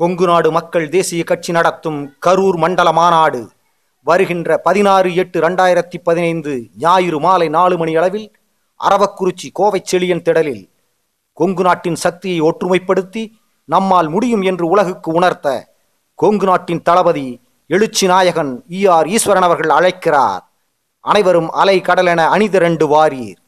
கொங்கு நாடு மக்கள் தேசிய கட்சி நடத்தும் கரூர் மண்டல மாநாடு வருகின்ற பதினாறு எட்டு ரெண்டாயிரத்தி பதினைந்து ஞாயிறு மாலை நாலு மணி அளவில் அரவக்குறிச்சி கோவை செழியன் திடலில் கொங்கு நாட்டின் சக்தியை ஒற்றுமைப்படுத்தி நம்மால் முடியும் என்று உலகுக்கு உணர்த்த கொங்கு நாட்டின் தளபதி எழுச்சி நாயகன் இ ஆர் ஈஸ்வரன் அவர்கள் அழைக்கிறார் அனைவரும் அலை கடலென அணிதிரண்டு வாரீர்